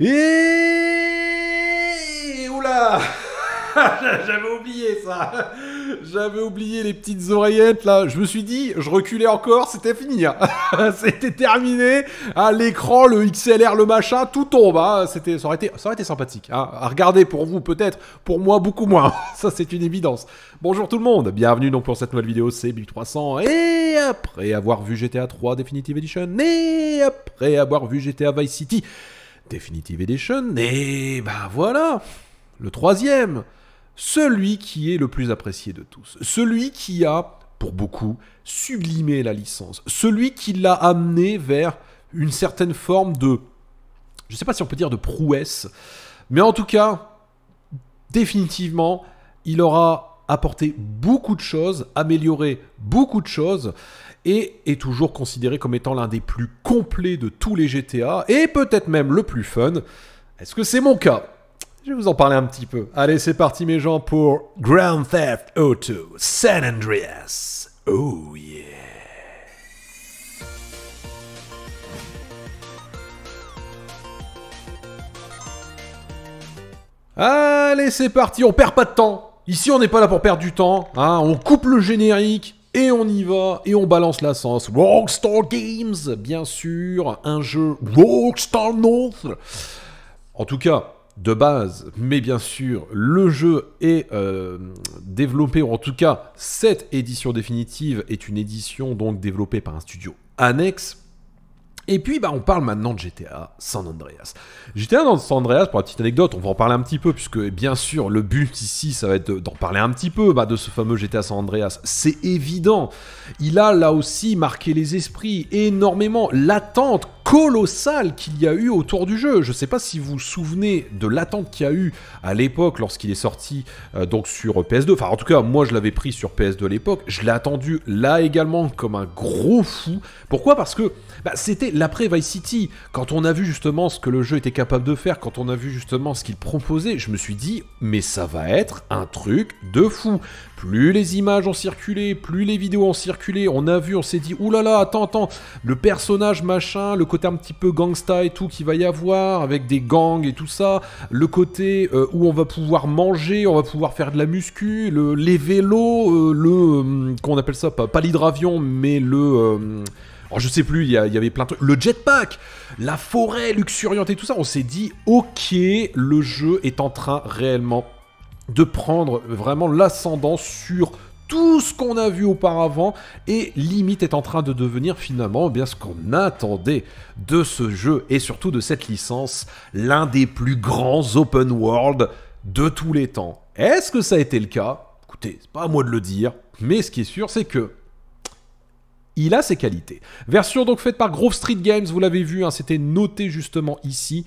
Et oula J'avais oublié ça J'avais oublié les petites oreillettes là. Je me suis dit, je reculais encore, c'était fini. Hein. c'était terminé. À l'écran, le XLR, le machin, tout tombe. Hein. C'était, ça, aurait été, ça aurait été sympathique. Hein. À regarder pour vous peut-être, pour moi beaucoup moins. ça c'est une évidence. Bonjour tout le monde, bienvenue donc pour cette nouvelle vidéo, c'est Bip300, Et après avoir vu GTA 3 Definitive Edition, et après avoir vu GTA Vice City, Definitive Edition, et ben voilà, le troisième, celui qui est le plus apprécié de tous, celui qui a, pour beaucoup, sublimé la licence, celui qui l'a amené vers une certaine forme de, je ne sais pas si on peut dire de prouesse, mais en tout cas, définitivement, il aura apporté beaucoup de choses, amélioré beaucoup de choses, et est toujours considéré comme étant l'un des plus complets de tous les GTA, et peut-être même le plus fun. Est-ce que c'est mon cas Je vais vous en parler un petit peu. Allez, c'est parti mes gens pour Grand Theft Auto San Andreas. Oh yeah Allez, c'est parti, on perd pas de temps. Ici, on n'est pas là pour perdre du temps. Hein. On coupe le générique, et on y va, et on balance la sens. Rockstar Games, bien sûr, un jeu Rockstar North. En tout cas, de base, mais bien sûr, le jeu est euh, développé, ou en tout cas, cette édition définitive est une édition donc développée par un studio annexe, et puis, bah, on parle maintenant de GTA San Andreas. GTA San Andreas, pour la petite anecdote, on va en parler un petit peu, puisque eh bien sûr, le but ici, ça va être d'en parler un petit peu bah, de ce fameux GTA San Andreas. C'est évident. Il a là aussi marqué les esprits énormément. L'attente colossal qu'il y a eu autour du jeu. Je ne sais pas si vous vous souvenez de l'attente qu'il y a eu à l'époque lorsqu'il est sorti euh, donc sur PS2. Enfin, en tout cas, moi je l'avais pris sur PS2 à l'époque. Je l'ai attendu là également comme un gros fou. Pourquoi Parce que bah, c'était l'après Vice City. Quand on a vu justement ce que le jeu était capable de faire, quand on a vu justement ce qu'il proposait, je me suis dit mais ça va être un truc de fou. Plus les images ont circulé, plus les vidéos ont circulé, on a vu, on s'est dit, oulala, attends, attends, le personnage machin, le côté un petit peu gangsta et tout qu'il va y avoir, avec des gangs et tout ça, le côté euh, où on va pouvoir manger, on va pouvoir faire de la muscu, les vélos, euh, le... qu'on hum, appelle ça, pas, l'hydravion, mais le... Euh, je sais plus, il y, y, avait plein de trucs. Le jetpack, la forêt luxuriante et tout ça, on s'est dit, ok, le jeu est en train réellement de prendre vraiment l'ascendant sur tout ce qu'on a vu auparavant et limite est en train de devenir finalement eh bien ce qu'on attendait de ce jeu et surtout de cette licence, l'un des plus grands open world de tous les temps. Est-ce que ça a été le cas Écoutez, c'est pas à moi de le dire, mais ce qui est sûr c'est que il a ses qualités. Version donc faite par Grove Street Games, vous l'avez vu, hein, c'était noté justement ici.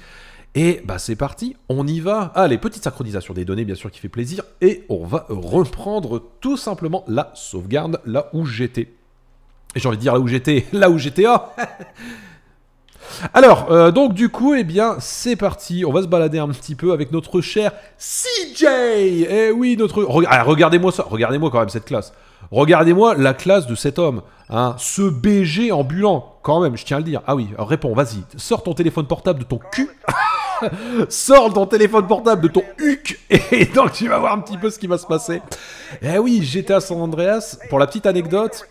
Et bah c'est parti, on y va. Allez, ah, petite synchronisation des données, bien sûr, qui fait plaisir. Et on va reprendre tout simplement la sauvegarde là où j'étais. J'ai envie de dire là où j'étais, là où j'étais. Alors, euh, donc du coup, et eh bien, c'est parti. On va se balader un petit peu avec notre cher CJ. Eh oui, notre... Ah, regardez-moi ça, regardez-moi quand même cette classe. Regardez-moi la classe de cet homme. Hein. Ce BG ambulant, quand même, je tiens à le dire. Ah oui, réponds, vas-y. Sors ton téléphone portable de ton cul. Sors ton téléphone portable de ton huc et donc tu vas voir un petit peu ce qui va se passer. Eh oui, GTA San Andreas, pour la petite anecdote,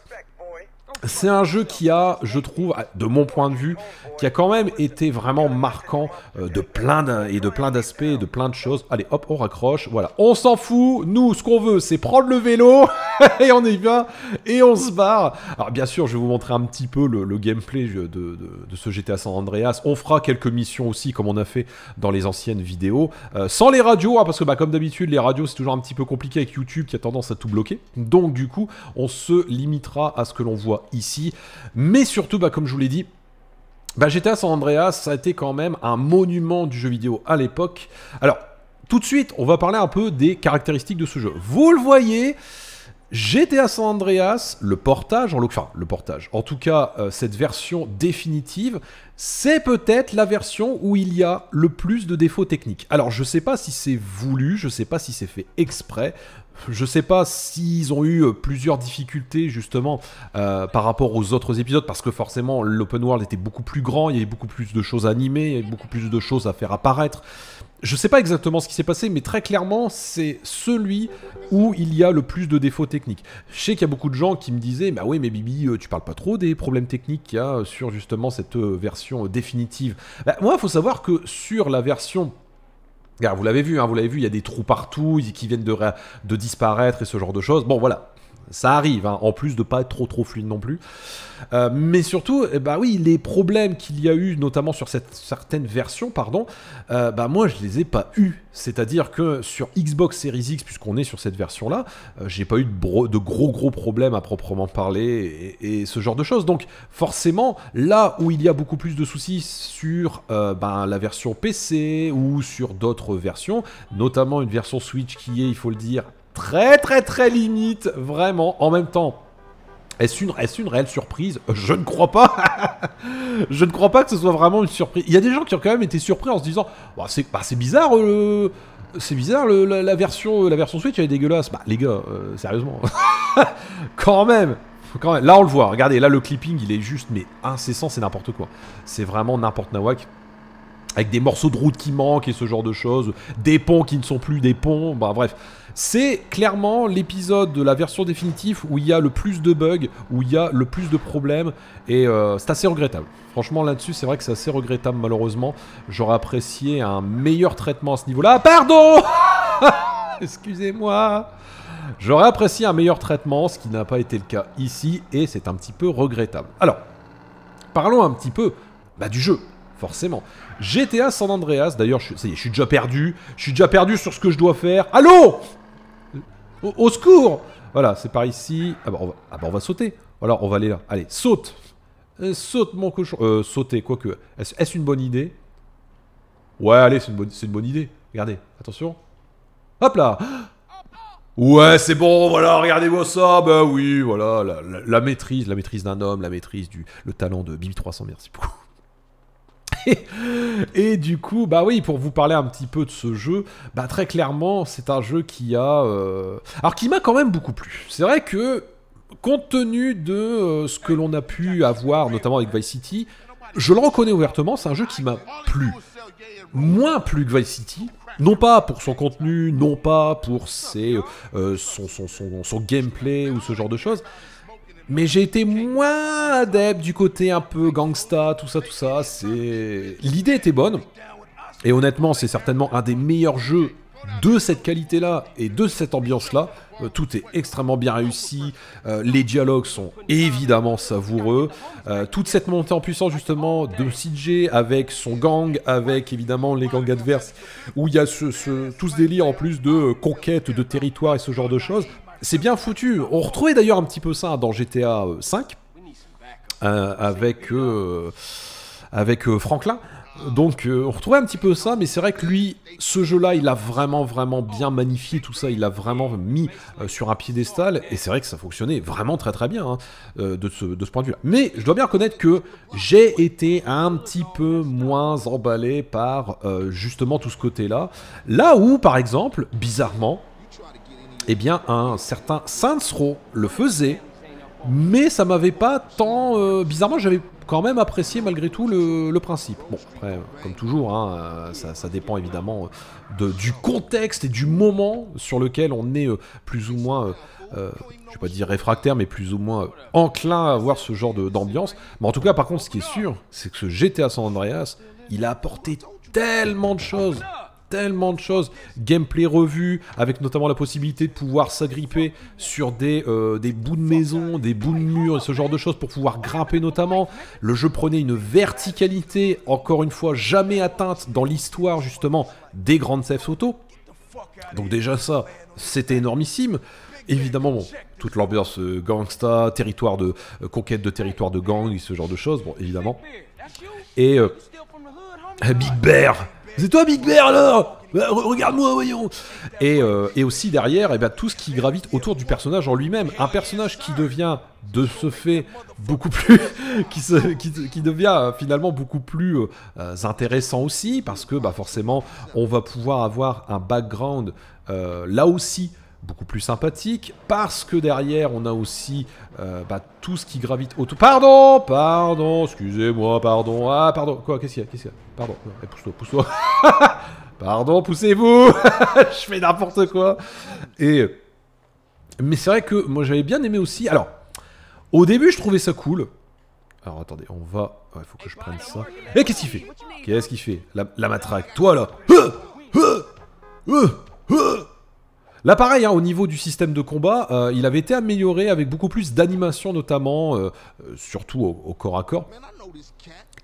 c'est un jeu qui a, je trouve, de mon point de vue, qui a quand même été vraiment marquant euh, de plein d'aspects et de plein d'aspects, de plein de choses. Allez, hop, on raccroche. Voilà, on s'en fout. Nous, ce qu'on veut, c'est prendre le vélo et on y va et on se barre. Alors bien sûr, je vais vous montrer un petit peu le, gameplay de, ce GTA San Andreas. On fera quelques missions aussi, comme on a fait dans les anciennes vidéos, euh, sans les radios, hein, parce que bah, comme d'habitude, les radios, c'est toujours un petit peu compliqué avec YouTube qui a tendance à tout bloquer. Donc du coup, on se limitera à ce que l'on voit ici ici. Mais surtout, bah, comme je vous l'ai dit, bah, GTA San Andreas, ça a été quand même un monument du jeu vidéo à l'époque. Alors, tout de suite, on va parler un peu des caractéristiques de ce jeu. Vous le voyez, GTA San Andreas, le portage, en enfin le portage, en tout cas euh, cette version définitive, c'est peut-être la version où il y a le plus de défauts techniques. Alors je ne sais pas si c'est voulu, je ne sais pas si c'est fait exprès, je sais pas s'ils ont eu euh, plusieurs difficultés justement euh, par rapport aux autres épisodes, parce que forcément l'open world était beaucoup plus grand, il y avait beaucoup plus de choses à animer, il y avait beaucoup plus de choses à faire apparaître. Je sais pas exactement ce qui s'est passé, mais très clairement, c'est celui où il y a le plus de défauts techniques. Je sais qu'il y a beaucoup de gens qui me disaient Bah oui, mais Bibi, euh, tu parles pas trop des problèmes techniques qu'il y a sur justement cette version définitive. Bah, moi, il faut savoir que sur la version vous l'avez vu, hein, vous l'avez vu, il y a des trous partout, qui viennent de, de disparaître et ce genre de choses. Bon, voilà, ça arrive, hein, en plus de pas être trop trop fluide non plus. Euh, mais surtout, bah oui, les problèmes qu'il y a eu, notamment sur cette certaine version, pardon, euh, ben moi je les ai pas eu. C'est-à-dire que sur Xbox Series X, puisqu'on est sur cette version-là, euh, j'ai pas eu de, gros gros problèmes à proprement parler et, ce genre de choses. Donc forcément, là où il y a beaucoup plus de soucis sur ben, la version PC ou sur d'autres versions, notamment une version Switch qui est, il faut le dire, très très très limite, vraiment. En même temps, est-ce une, une, réelle surprise Je ne crois pas. je ne crois pas que ce soit vraiment une surprise. Il y a des gens qui ont quand même été surpris en se disant bah, bah, c'est bizarre euh, C'est bizarre la, version la version Switch elle est dégueulasse. Bah les gars, euh, sérieusement. quand même. Quand même. Là on le voit, regardez, là le clipping il est juste mais incessant, c'est n'importe quoi. C'est vraiment n'importe nawak avec des morceaux de route qui manquent et ce genre de choses, des ponts qui ne sont plus des ponts, bah bref. C'est clairement l'épisode de la version définitive où il y a le plus de bugs, où il y a le plus de problèmes, et euh, c'est assez regrettable. Franchement, là-dessus, c'est vrai que c'est assez regrettable, malheureusement. J'aurais apprécié un meilleur traitement à ce niveau-là. Ah, pardon Excusez-moi J'aurais apprécié un meilleur traitement, ce qui n'a pas été le cas ici, et c'est un petit peu regrettable. Alors, parlons un petit peu bah, du jeu, forcément. GTA San Andreas, d'ailleurs, ça y je suis déjà perdu. Je suis déjà perdu sur ce que je dois faire. Allô au, secours Voilà, c'est par ici. Ah bah, on va, ah bah, sauter. Voilà, on va aller là. Allez, saute euh, Saute mon cochon. Euh, sauter, quoique. Est-ce une bonne idée Ouais, allez, c'est une, bonne, une bonne idée. Regardez, attention. Hop là Ouais, c'est bon, voilà, regardez-moi ça, bah oui, voilà, la, maîtrise, la maîtrise d'un homme, la maîtrise du le talent de Bibi 300, merci beaucoup et du coup, bah oui, pour vous parler un petit peu de ce jeu, bah très clairement, c'est un jeu qui a... Euh, alors qui m'a quand même beaucoup plu. C'est vrai que, compte tenu de euh, ce que l'on a pu avoir, notamment avec Vice City, je le reconnais ouvertement, c'est un jeu qui m'a plu. Moins plu que Vice City, non pas pour son contenu, non pas pour ses, euh, son gameplay ou ce genre de choses, mais j'ai été moins adepte du côté un peu gangsta, tout ça, tout ça. C'est L'idée était bonne. Et honnêtement, c'est certainement un des meilleurs jeux de cette qualité-là et de cette ambiance-là. Euh, tout est extrêmement bien réussi. Euh, les dialogues sont évidemment savoureux. Euh, toute cette montée en puissance, justement, de CJ avec son gang, avec évidemment les gangs adverses, où il y a ce, tout ce délire en plus de conquête de territoire et ce genre de choses, c'est bien foutu. On retrouvait d'ailleurs un petit peu ça dans GTA V. Euh, euh, avec euh, avec Franklin. Donc on retrouvait un petit peu ça, mais c'est vrai que lui, ce jeu-là, il a vraiment vraiment bien magnifié tout ça, il l'a vraiment mis sur un piédestal, et c'est vrai que ça fonctionnait vraiment très très bien hein, de, ce, de, ce, point de vue-là. Mais je dois bien reconnaître que j'ai été un petit peu moins emballé par justement tout ce côté-là, là où par exemple, bizarrement, eh bien, un certain Saints Row le faisait, mais ça m'avait pas tant... Euh, bizarrement, j'avais quand même apprécié malgré tout le, principe. Bon, après, comme toujours, hein, euh, ça, dépend évidemment euh, du contexte et du moment sur lequel on est plus ou moins... Je je vais pas dire réfractaire, mais plus ou moins enclin à voir ce genre d'ambiance. Mais en tout cas, par contre, ce qui est sûr, c'est que ce GTA San Andreas, il a apporté tellement de choses tellement de choses, gameplay revu, avec notamment la possibilité de pouvoir s'agripper sur des, euh, des bouts de maison, des bouts de murs, ce genre de choses pour pouvoir grimper notamment. Le jeu prenait une verticalité, encore une fois, jamais atteinte dans l'histoire justement des grandes Theft Auto. Donc déjà ça, c'était énormissime. Évidemment, toute l'ambiance euh, gangsta, territoire de euh, conquête de territoire de gang, ce genre de choses, évidemment. Et Big Bear, c'est toi Big Bear alors bah, Regarde-moi, voyons et, euh, et, aussi derrière, et eh ben, tout ce qui gravite autour du personnage en lui-même. Un personnage qui devient, de ce fait, beaucoup plus... qui, se, qui, qui, devient euh, finalement beaucoup plus euh, intéressant aussi, parce que bah, forcément, on va pouvoir avoir un background, là aussi, beaucoup plus sympathique, parce que derrière, on a aussi bah, tout ce qui gravite autour... Pardon Pardon Excusez-moi, pardon Ah, pardon Quoi Qu'est-ce qu'il y a Qu'est-ce qu'il y a Pardon, pousse-toi, pousse-toi. Pardon, poussez-vous Je fais n'importe quoi. Et... Mais c'est vrai que moi j'avais bien aimé aussi... Alors, au début je trouvais ça cool. Alors attendez, on va... Il faut que je prenne ça. Et eh, qu'est-ce qu'il fait Qu'est-ce qu'il fait la, matraque. Toi là Là hein, au niveau du système de combat, euh, il avait été amélioré avec beaucoup plus d'animation notamment, euh, euh, surtout au corps à corps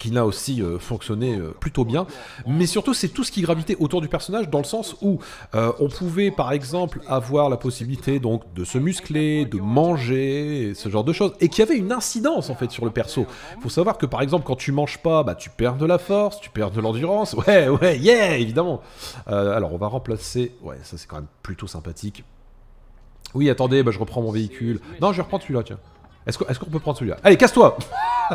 qui n'a aussi euh, fonctionné euh, plutôt bien. Mais surtout, c'est tout ce qui gravitait autour du personnage, dans le sens où euh, on pouvait, par exemple, avoir la possibilité donc de se muscler, de manger, ce genre de choses, et qui avait une incidence en fait sur le perso. Faut savoir que par exemple, quand tu manges pas, bah tu perds de la force, tu perds de l'endurance. Ouais, ouais, yeah, évidemment. alors on va remplacer. Ouais, ça c'est quand même plutôt sympathique. Oui, attendez, bah, je reprends mon véhicule. Non, je reprends reprendre celui-là, tiens. Est-ce qu'on est qu'on peut prendre celui-là Allez, casse-toi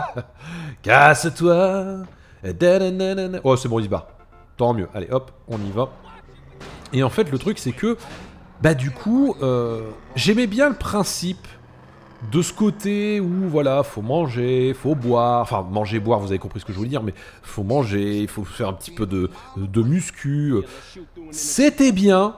Casse-toi Oh, c'est bon, il se barre. Tant mieux. Allez, hop, on y va. Et en fait, le truc, c'est que, bah du coup, euh, j'aimais bien le principe de ce côté où, voilà, faut manger, faut boire, enfin, manger, boire, vous avez compris ce que je voulais dire, mais faut manger, il faut faire un petit peu de, de muscu. C'était bien,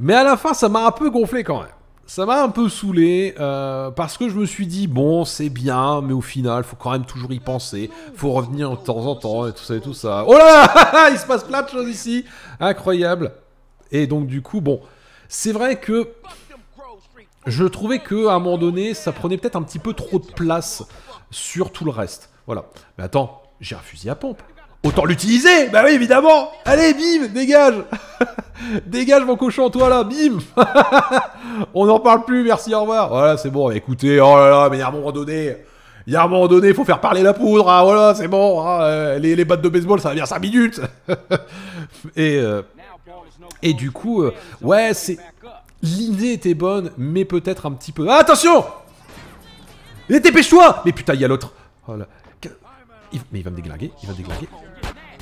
mais à la fin, ça m'a un peu gonflé quand même ça m'a un peu saoulé euh, parce que je me suis dit bon c'est bien mais au final faut quand même toujours y penser, faut revenir de temps en temps et tout ça et tout ça. Oh là là il se passe plein de choses ici, incroyable. Et donc du coup bon c'est vrai que je trouvais que à un moment donné ça prenait peut-être un petit peu trop de place sur tout le reste. Voilà. Mais attends j'ai un fusil à pompe. Autant l'utiliser Bah oui, évidemment Allez, bim Dégage Dégage, mon cochon, toi, là Bim On n'en parle plus, merci, au revoir Voilà, c'est bon, écoutez, oh là là, mais il y a un moment donné... Il y a un moment donné, il faut faire parler la poudre, Ah voilà, c'est bon, hein, euh, les, battes de baseball, ça va bien 5 minutes et, euh, et du coup, euh, ouais, c'est... L'idée était bonne, mais peut-être un petit peu... Ah, attention Mais dépêche-toi Mais putain, il y a l'autre oh mais il va me déglinguer, il va me déglinguer.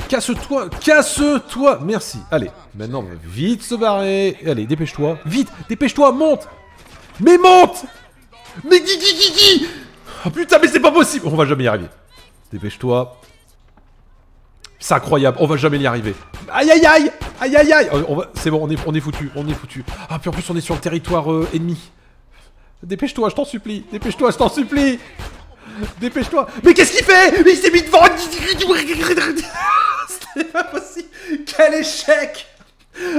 Casse-toi Casse-toi Merci Allez, maintenant vite se barrer Allez, dépêche-toi Vite Dépêche-toi Monte Mais monte Mais qui, qui, Oh putain, mais c'est pas possible On va jamais y arriver. Dépêche-toi. C'est incroyable, on va jamais y arriver. Aïe aïe aïe Aïe aïe aïe C'est bon, on est, on est foutu, on est foutu. Ah, puis en plus on est sur le territoire euh, ennemi. Dépêche-toi, je t'en supplie Dépêche-toi, je t'en supplie Dépêche-toi Mais qu'est-ce qu'il fait il s'est mis devant C'était pas possible Quel échec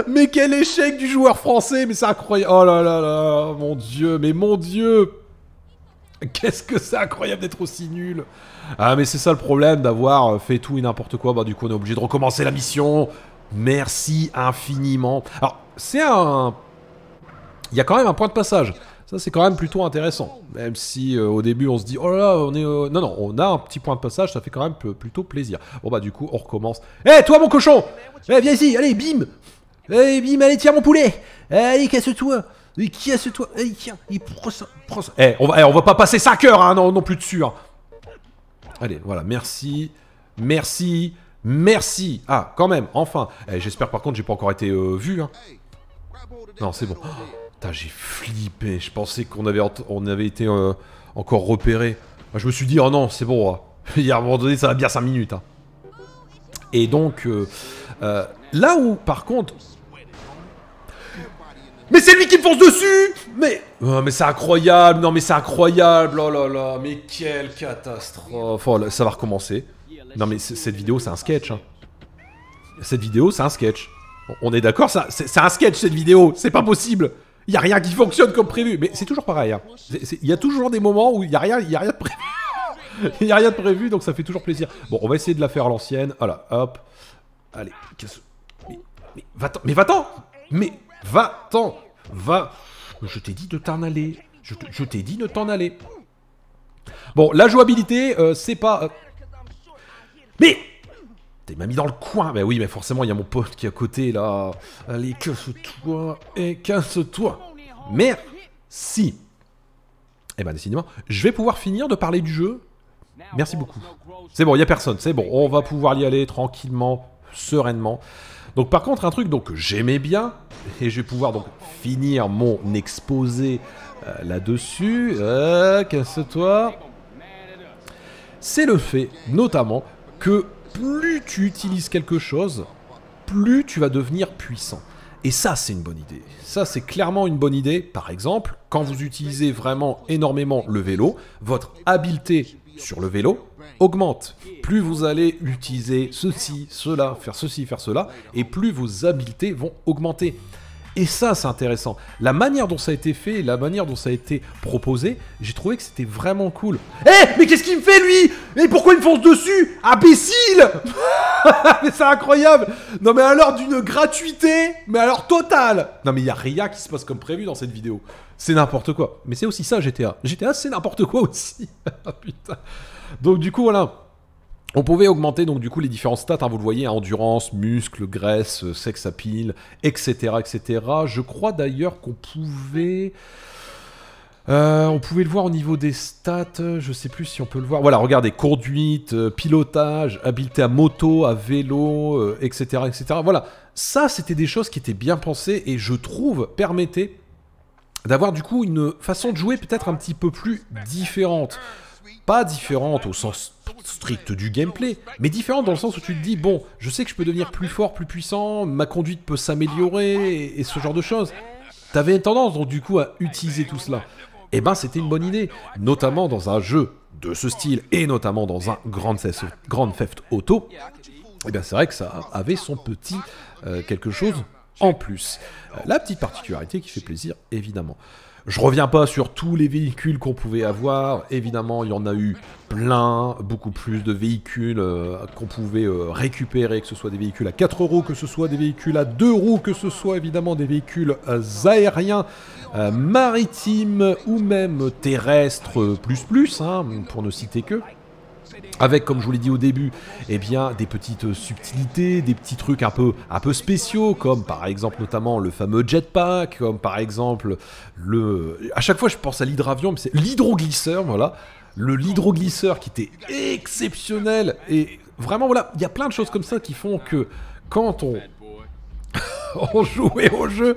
Mais quel échec du joueur français Mais c'est incroyable Oh là là là Mon dieu Mais mon dieu Qu'est-ce que c'est incroyable d'être aussi nul Ah mais c'est ça le problème d'avoir fait tout et n'importe quoi. Bah du coup on est obligé de recommencer la mission. Merci infiniment. Alors c'est un... Il y a quand même un point de passage. Ça, c'est quand même plutôt intéressant. Même si euh, au début, on se dit, oh là là, on est. Euh, non, non, on a un petit point de passage, ça fait quand même plutôt plaisir. Bon, bah, du coup, on recommence. Hé, eh, toi, mon cochon Hé, eh, viens ici, allez, bim Allez, eh, bim, allez, tiens, mon poulet Allez, casse-toi Allez, casse-toi Allez, tiens, il prend ça, Eh, on, va, on va pas passer 5 heures, hein, non, non plus dessus, hein. Allez, voilà, merci, merci, merci. Ah, quand même, enfin. J'espère par contre, j'ai pas encore été euh, vu. Hein. Non, c'est bon. Putain, j'ai flippé. Je pensais qu'on avait, on avait été euh, encore repéré. Je me suis dit, oh non, c'est bon. Hein. Il y a un moment donné, ça va bien 5 minutes. Hein. Et donc, euh, euh, là où, par contre... Mais c'est lui qui me fonce dessus Mais oh, mais c'est incroyable, non mais c'est incroyable, oh là là, mais quelle catastrophe oh Ça va recommencer. Non mais cette vidéo, c'est un sketch. Hein. Cette vidéo, c'est un sketch. On est d'accord, ça c'est un sketch cette vidéo, c'est pas possible il n'y a rien qui fonctionne comme prévu. Mais c'est toujours pareil. Hein. Il y a toujours des moments où il n'y a, rien, rien de prévu. Il n'y a rien de prévu, donc ça fait toujours plaisir. Bon, on va essayer de la faire à l'ancienne. Voilà, hop. Allez, casse. Mais, mais va-t'en Mais va-t'en Mais va-t'en Je t'ai dit de t'en aller. Je t'ai dit de t'en aller. Bon, la jouabilité, euh, c'est pas... Euh, mais T'es m'a mis dans le coin Mais ben oui, mais forcément, il y a mon pote qui est à côté, là. Allez, casse-toi et casse-toi si. Et eh ben, décidément, je vais pouvoir finir de parler du jeu. Merci beaucoup. C'est bon, il n'y a personne, c'est bon. On va pouvoir y aller tranquillement, sereinement. Donc par contre, un truc donc, que j'aimais bien, et je vais pouvoir donc finir mon exposé euh, là-dessus, euh, casse-toi, c'est le fait, notamment, que plus tu utilises quelque chose, plus tu vas devenir puissant. Et ça, c'est une bonne idée. Ça, c'est clairement une bonne idée. Par exemple, quand vous utilisez vraiment énormément le vélo, votre habileté sur le vélo augmente. Plus vous allez utiliser ceci, cela, faire ceci, faire cela, et plus vos habiletés vont augmenter. Et ça, c'est intéressant. La manière dont ça a été fait, la manière dont ça a été proposé, j'ai trouvé que c'était vraiment cool. Eh Mais qu'est-ce qu'il me fait, lui Mais pourquoi il me fonce dessus Imbécile Mais c'est incroyable Non mais alors, d'une gratuité Mais alors, totale Non mais il y a rien qui se passe comme prévu dans cette vidéo. C'est n'importe quoi. Mais c'est aussi ça, GTA. GTA, c'est n'importe quoi aussi. Ah, putain. Donc du coup, voilà. On pouvait augmenter donc du coup les différents stats, hein, vous le voyez, hein, endurance, muscle, graisse, euh, sexe à pile, etc., etc. Je crois d'ailleurs qu'on pouvait... Euh, on pouvait le voir au niveau des stats, je sais plus si on peut le voir. Voilà, regardez, conduite, euh, pilotage, habileté à moto, à vélo, etc., etc. Voilà, ça c'était des choses qui étaient bien pensées et je trouve permettaient d'avoir du coup une façon de jouer peut-être un petit peu plus différente. Pas différente au sens strict du gameplay, mais différent dans le sens où tu te dis, bon, je sais que je peux devenir plus fort, plus puissant, ma conduite peut s'améliorer, et, ce genre de choses. Tu T'avais tendance donc du coup à utiliser tout cela. Et eh ben c'était une bonne idée, notamment dans un jeu de ce style et notamment dans un Grand Theft, Grand Theft Auto. Et eh bien c'est vrai que ça avait son petit euh, quelque chose en plus. Euh, la petite particularité qui fait plaisir évidemment. Je reviens pas sur tous les véhicules qu'on pouvait avoir. Évidemment, il y en a eu plein, beaucoup plus de véhicules euh, qu'on pouvait euh, récupérer, que ce soit des véhicules à 4 euros, que ce soit des véhicules à 2 roues, que ce soit évidemment des véhicules euh, aériens, maritimes ou même terrestres, plus plus, hein, pour ne citer que avec, comme je vous l'ai dit au début, eh bien, des petites subtilités, des petits trucs un peu, un peu spéciaux, comme par exemple notamment le fameux jetpack, comme par exemple le... À chaque fois, je pense à l'hydravion, mais c'est l'hydroglisseur, voilà. Le l'hydroglisseur qui était exceptionnel. Et vraiment, voilà, il y a plein de choses comme ça qui font que quand on... on jouait au jeu,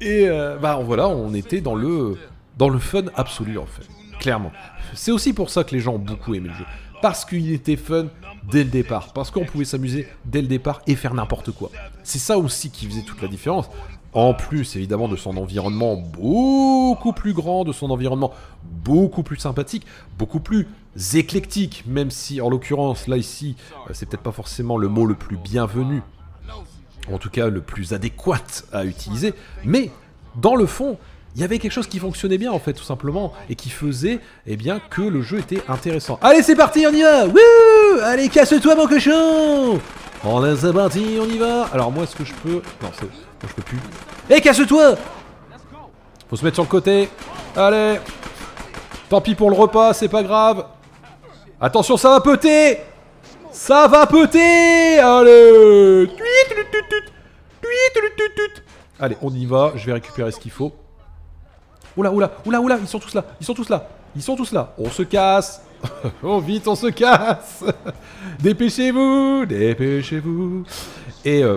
et euh, bah, voilà, on était dans le, dans le fun absolu, en fait. Clairement. C'est aussi pour ça que les gens ont beaucoup aimé le jeu parce qu'il était fun dès le départ, parce qu'on pouvait s'amuser dès le départ et faire n'importe quoi. C'est ça aussi qui faisait toute la différence. En plus, évidemment, de son environnement beaucoup plus grand, de son environnement beaucoup plus sympathique, beaucoup plus éclectique, même si, en l'occurrence, là ici, euh, c'est peut-être pas forcément le mot le plus bienvenu, en tout cas le plus adéquat à utiliser, mais dans le fond, il y avait quelque chose qui fonctionnait bien en fait tout simplement et qui faisait eh bien que le jeu était intéressant. Allez c'est parti on y va Wouh Allez casse-toi mon cochon On a ça on y va Alors moi est-ce que je peux. Non je peux plus. Eh casse-toi Faut se mettre sur le côté. Allez Tant pis pour le repas, c'est pas grave. Attention, ça va péter Ça va péter Allez Allez, on y va, je vais récupérer ce qu'il faut. Oula, oula, oula, oula, ils sont tous là, ils sont tous là, ils sont tous là. On se casse. oh vite, on se casse. dépêchez-vous, dépêchez-vous. Et euh,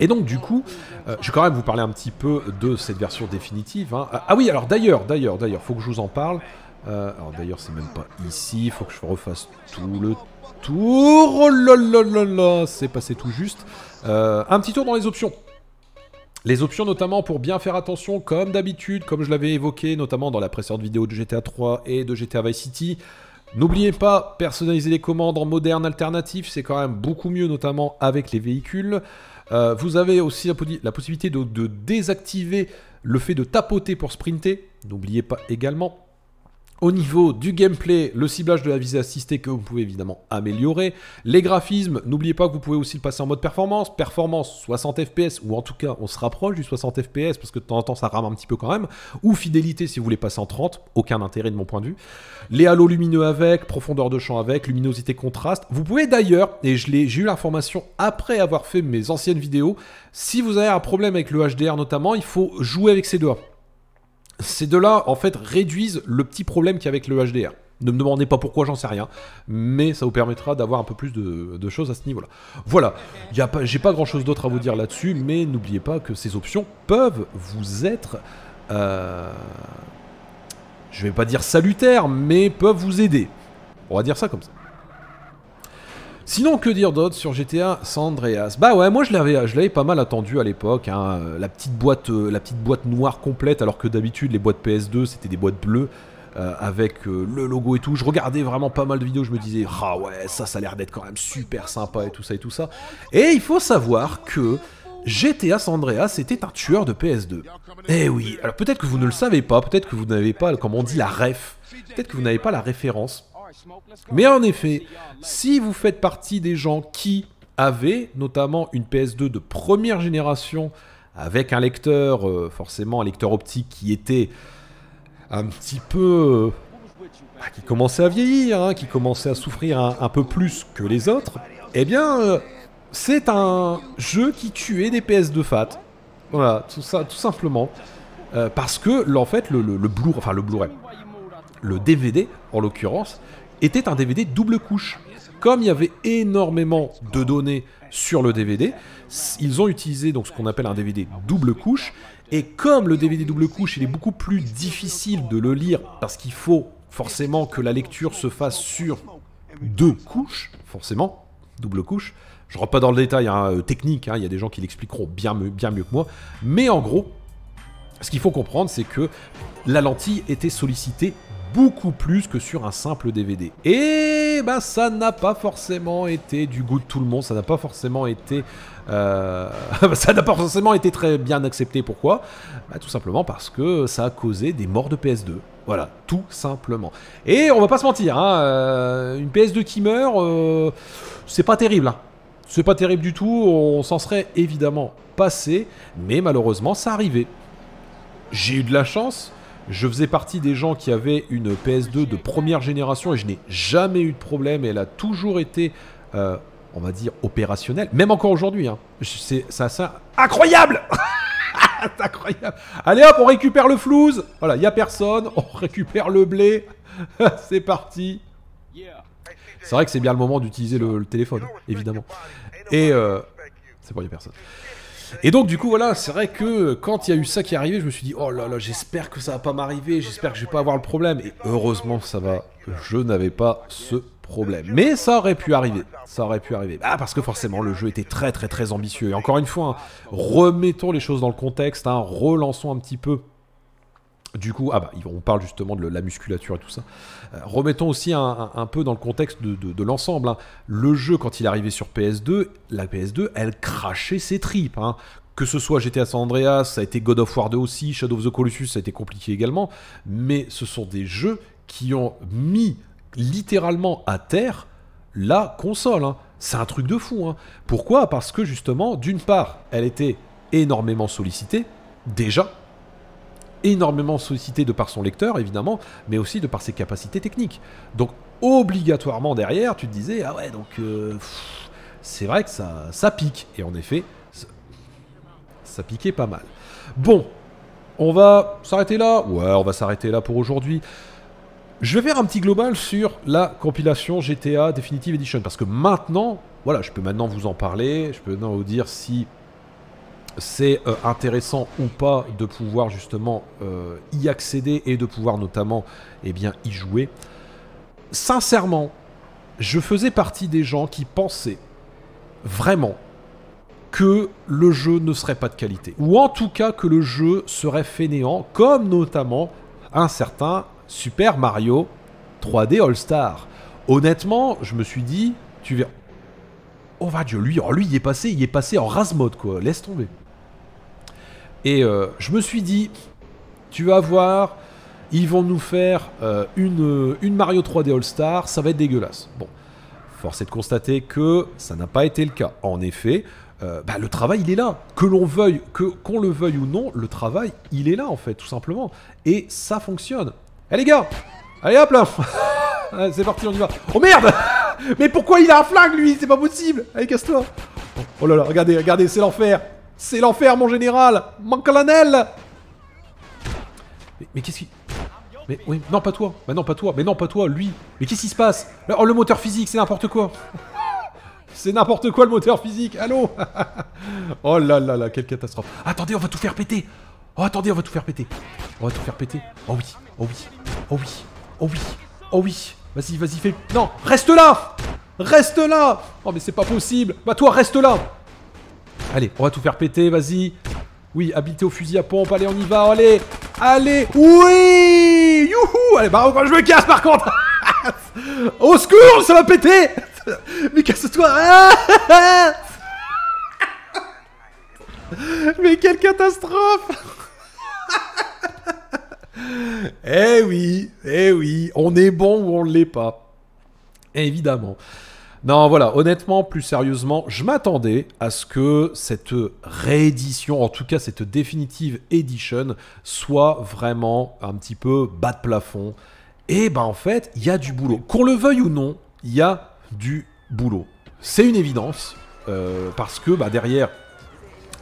et donc du coup, euh, je vais quand même vous parler un petit peu de cette version définitive. Hein. Ah, ah, oui, alors d'ailleurs, d'ailleurs, d'ailleurs, faut que je vous en parle. Euh, alors d'ailleurs, c'est même pas ici. Faut que je refasse tout le tour. Oh là là là là, c'est passé tout juste. un petit tour dans les options. Les options notamment pour bien faire attention, comme d'habitude, comme je l'avais évoqué notamment dans la précédente vidéo de GTA 3 et de GTA Vice City, N'oubliez pas, personnaliser les commandes en moderne alternatif, c'est quand même beaucoup mieux, notamment avec les véhicules. Euh, vous avez aussi la, possibilité de, désactiver le fait de tapoter pour sprinter. N'oubliez pas également. Au niveau du gameplay, le ciblage de la visée assistée que vous pouvez évidemment améliorer. Les graphismes, n'oubliez pas que vous pouvez aussi le passer en mode performance. Performance 60 fps, ou en tout cas on se rapproche du 60 fps parce que de temps en temps ça rame un petit peu quand même. Ou fidélité si vous voulez passer en 30, aucun intérêt de mon point de vue. Les halos lumineux avec, profondeur de champ avec, luminosité contraste. Vous pouvez d'ailleurs, et j'ai eu l'information après avoir fait mes anciennes vidéos, si vous avez un problème avec le HDR notamment, il faut jouer avec ses doigts ces deux-là, en fait, réduisent le petit problème qu'il y a avec le HDR. Ne me demandez pas pourquoi, j'en sais rien, mais ça vous permettra d'avoir un peu plus de, choses à ce niveau-là. Voilà, j'ai pas grand-chose d'autre à vous dire là-dessus, mais n'oubliez pas que ces options peuvent vous être... Euh, je vais pas dire salutaires, mais peuvent vous aider. On va dire ça comme ça. Sinon, que dire d'autre sur GTA Sandreas Bah ouais, moi je l'avais, je l'avais pas mal attendu à l'époque, hein. la, petite boîte, euh, la petite boîte noire complète, alors que d'habitude les boîtes PS2 c'était des boîtes bleues. Euh, avec euh, le logo et tout. Je regardais vraiment pas mal de vidéos, je me disais, ah ouais, ça, ça a l'air d'être quand même super sympa et tout ça et tout ça. Et il faut savoir que GTA Sandreas Andreas était un tueur de PS2. Eh oui, alors peut-être que vous ne le savez pas, peut-être que vous n'avez pas, comme on dit, la ref, peut-être que vous n'avez pas la référence. Mais en effet, si vous faites partie des gens qui avaient notamment une PS2 de première génération avec un lecteur, euh, forcément un lecteur optique qui était un petit peu... Euh, bah, qui commençait à vieillir, hein, qui commençait à souffrir un, peu plus que les autres, eh bien, euh, c'est un jeu qui tuait des PS2 fat. Voilà, tout ça, tout simplement. parce que, en fait, le Blu-ray, le DVD en l'occurrence, était un DVD double couche. Comme il y avait énormément de données sur le DVD, ils ont utilisé donc ce qu'on appelle un DVD double couche. Et comme le DVD double couche, il est beaucoup plus difficile de le lire parce qu'il faut forcément que la lecture se fasse sur deux couches, forcément, double couche. Je ne rentre pas dans le détail hein, euh, technique, hein, il y a des gens qui l'expliqueront bien mieux que moi. Mais en gros, ce qu'il faut comprendre, c'est que la lentille était sollicitée beaucoup plus que sur un simple DVD. Et bah ça n'a pas forcément été du goût de tout le monde, ça n'a pas forcément été... Euh, ça n'a pas forcément été très bien accepté. Pourquoi bah, Tout simplement parce que ça a causé des morts de PS2. Voilà, tout simplement. Et on va pas se mentir, hein, euh, une PS2 qui meurt, euh, c'est pas terrible. Hein. C'est pas terrible du tout, on s'en serait évidemment passé, mais malheureusement ça arrivait. J'ai eu de la chance, je faisais partie des gens qui avaient une PS2 de première génération et je n'ai jamais eu de problème. Elle a toujours été, euh, on va dire, opérationnelle. Même encore aujourd'hui. Hein. C'est ça, ça, incroyable incroyable. Allez hop, on récupère le flouze. Voilà, il n'y a personne. On récupère le blé. c'est parti. C'est vrai que c'est bien le moment d'utiliser le, téléphone, évidemment. Et... Euh... c'est bon, il n'y a personne. Et donc, du coup, voilà, c'est vrai que quand il y a eu ça qui est arrivé, je me suis dit, oh là là, j'espère que ça va pas m'arriver, j'espère que je vais pas avoir le problème. Et heureusement, ça va, je n'avais pas ce problème. Mais ça aurait pu arriver. Ça aurait pu arriver. Ah, parce que forcément, le jeu était très, très, très ambitieux. Et encore une fois, hein, remettons les choses dans le contexte, hein, relançons un petit peu du coup, ah bah, on parle justement de la musculature et tout ça. Euh, remettons aussi un, peu dans le contexte de, l'ensemble. Hein. Le jeu, quand il arrivait sur PS2, la PS2, elle crachait ses tripes. Hein. Que ce soit GTA San Andreas, ça a été God of War 2 aussi, Shadow of the Colossus, ça a été compliqué également. Mais ce sont des jeux qui ont mis littéralement à terre la console. Hein. C'est un truc de fou. Pourquoi Parce que justement, d'une part, elle était énormément sollicitée, déjà, énormément sollicité de par son lecteur, évidemment, mais aussi de par ses capacités techniques. Donc, obligatoirement derrière, tu te disais, ah ouais, donc euh, c'est vrai que ça, ça pique. Et en effet, ça, ça piquait pas mal. Bon, on va s'arrêter là Ouais, on va s'arrêter là pour aujourd'hui. Je vais faire un petit global sur la compilation GTA Definitive Edition, parce que maintenant, voilà, je peux maintenant vous en parler, je peux maintenant vous dire si c'est euh, intéressant ou pas de pouvoir justement euh, y accéder et de pouvoir notamment eh bien, y jouer. Sincèrement, je faisais partie des gens qui pensaient vraiment que le jeu ne serait pas de qualité. Ou en tout cas que le jeu serait fainéant, comme notamment un certain Super Mario 3D All-Star. Honnêtement, je me suis dit, tu verras. Oh va Dieu, lui, oh, lui, il est passé, il est passé en rase mode, quoi. Laisse tomber. Et euh, je me suis dit, tu vas voir, ils vont nous faire euh, euh, une, Mario 3D All-Star, ça va être dégueulasse. Bon, force est de constater que ça n'a pas été le cas. En effet, bah, le travail, il est là. Que l'on veuille, que qu'on le veuille ou non, le travail, il est là, en fait, tout simplement. Et ça fonctionne. Eh les gars Allez hop là C'est parti, on y va. Oh merde Mais pourquoi il a un flingue, lui C'est pas possible Allez, casse-toi oh, oh là là, regardez, regardez, c'est l'enfer c'est l'enfer, mon général manque l'anel Mais, mais qu'est-ce qui... Mais oui, non, pas toi Mais bah non, pas toi Mais non, pas toi, lui Mais qu'est-ce qui se passe Oh, le moteur physique, c'est n'importe quoi C'est n'importe quoi, le moteur physique Allô Oh là là là, quelle catastrophe Attendez, on va tout faire péter Oh, attendez, on va tout faire péter On va tout faire péter Oh oui Oh oui Oh oui Oh oui Oh oui Vas-y, vas-y, fais... Non Reste là Reste là Oh, mais c'est pas possible Bah toi, reste là Allez, on va tout faire péter, vas-y. Oui, habité au fusil à pompe. Allez, on y va, allez. Allez, oui Youhou Allez, bah, je me casse par contre Au secours, ça va péter Mais casse-toi Mais quelle catastrophe Eh oui, eh oui, on est bon ou on ne l'est pas. Évidemment. Non, voilà, honnêtement, plus sérieusement, je m'attendais à ce que cette réédition, en tout cas cette définitive edition, soit vraiment un petit peu bas de plafond. Et eh ben en fait, il y a du boulot. Qu'on le veuille ou non, il y a du boulot. C'est une évidence, euh, parce que bah, derrière,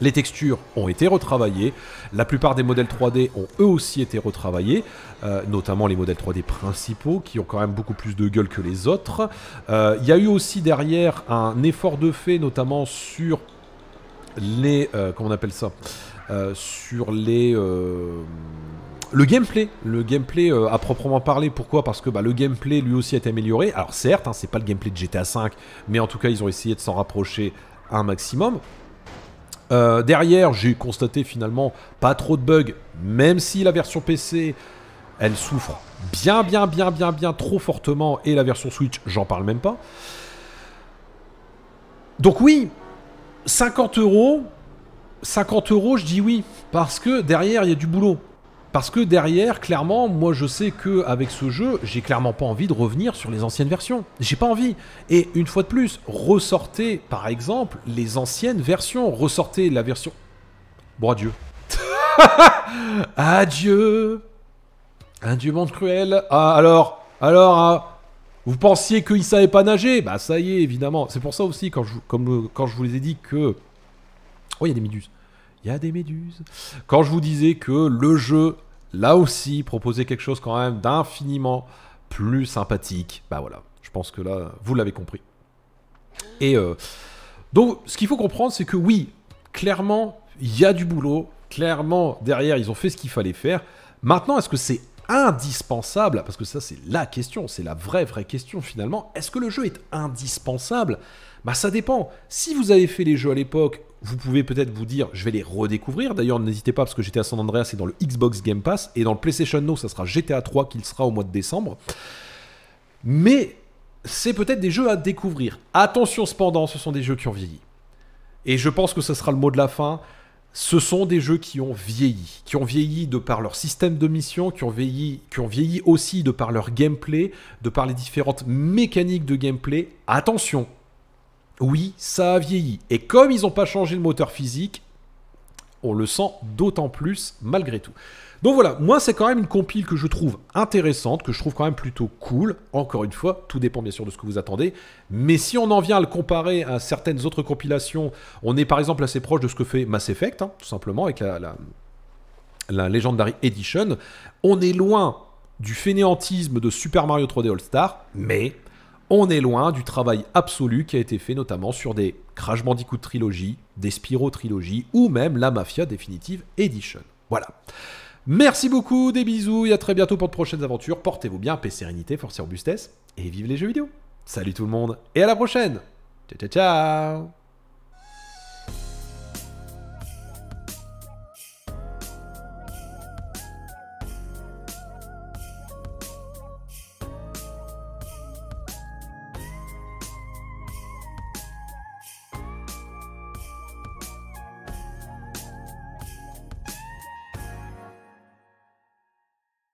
les textures ont été retravaillées, la plupart des modèles 3D ont eux aussi été retravaillés, euh, notamment les modèles 3D principaux qui ont quand même beaucoup plus de gueule que les autres. Euh, il y a eu aussi derrière un effort de fait, notamment sur les. Euh, comment on appelle ça Sur les le gameplay, le gameplay à proprement parler, pourquoi Parce que bah, le gameplay lui aussi a été amélioré. Alors certes, ce hein, c'est pas le gameplay de GTA V, mais en tout cas ils ont essayé de s'en rapprocher un maximum. Euh, derrière, j'ai constaté finalement pas trop de bugs, même si la version PC, elle souffre bien, bien, bien, bien, bien trop fortement, et la version Switch, j'en parle même pas. Donc oui, 50 euros, 50 euros, je dis oui, parce que derrière, il y a du boulot. Parce que derrière, clairement, moi je sais que avec ce jeu, j'ai clairement pas envie de revenir sur les anciennes versions. J'ai pas envie. Et une fois de plus, ressortez par exemple les anciennes versions. Ressortez la version. Bon adieu. adieu. Un dieu monde cruel. Ah, alors, alors, ah, vous pensiez qu'il savait pas nager Bah ça y est, évidemment. C'est pour ça aussi quand je, comme, quand je vous les ai dit que. Oh, il y a des méduses il y a des méduses. Quand je vous disais que le jeu, là aussi, proposait quelque chose quand même d'infiniment plus sympathique, bah voilà, je pense que là, vous l'avez compris. Et euh, donc, ce qu'il faut comprendre, c'est que oui, clairement, il y a du boulot, clairement, derrière, ils ont fait ce qu'il fallait faire. Maintenant, est-ce que c'est indispensable Parce que ça, c'est la question, c'est la vraie, vraie question finalement. Est-ce que le jeu est indispensable Bah, ça dépend. Si vous avez fait les jeux à l'époque vous pouvez peut-être vous dire, je vais les redécouvrir. D'ailleurs, n'hésitez pas parce que j'étais GTA San Andreas c'est dans le Xbox Game Pass et dans le PlayStation Now, ça sera GTA 3 qu'il sera au mois de décembre. Mais c'est peut-être des jeux à découvrir. Attention cependant, ce sont des jeux qui ont vieilli. Et je pense que ce sera le mot de la fin. Ce sont des jeux qui ont vieilli, qui ont vieilli de par leur système de mission, qui ont vieilli, qui ont vieilli aussi de par leur gameplay, de par les différentes mécaniques de gameplay. Attention, oui, ça a vieilli. Et comme ils n'ont pas changé le moteur physique, on le sent d'autant plus malgré tout. Donc voilà, moi c'est quand même une compile que je trouve intéressante, que je trouve quand même plutôt cool. Encore une fois, tout dépend bien sûr de ce que vous attendez. Mais si on en vient à le comparer à certaines autres compilations, on est par exemple assez proche de ce que fait Mass Effect, hein, tout simplement, avec la, la Legendary Edition. On est loin du fainéantisme de Super Mario 3D All-Star, mais on est loin du travail absolu qui a été fait notamment sur des Crash Bandicoot Trilogy, des Spyro Trilogy ou même la Mafia Definitive Edition. Voilà. Merci beaucoup, des bisous et à très bientôt pour de prochaines aventures. Portez-vous bien, paix, sérénité, force et robustesse et vive les jeux vidéo. Salut tout le monde et à la prochaine. Ciao ciao ciao.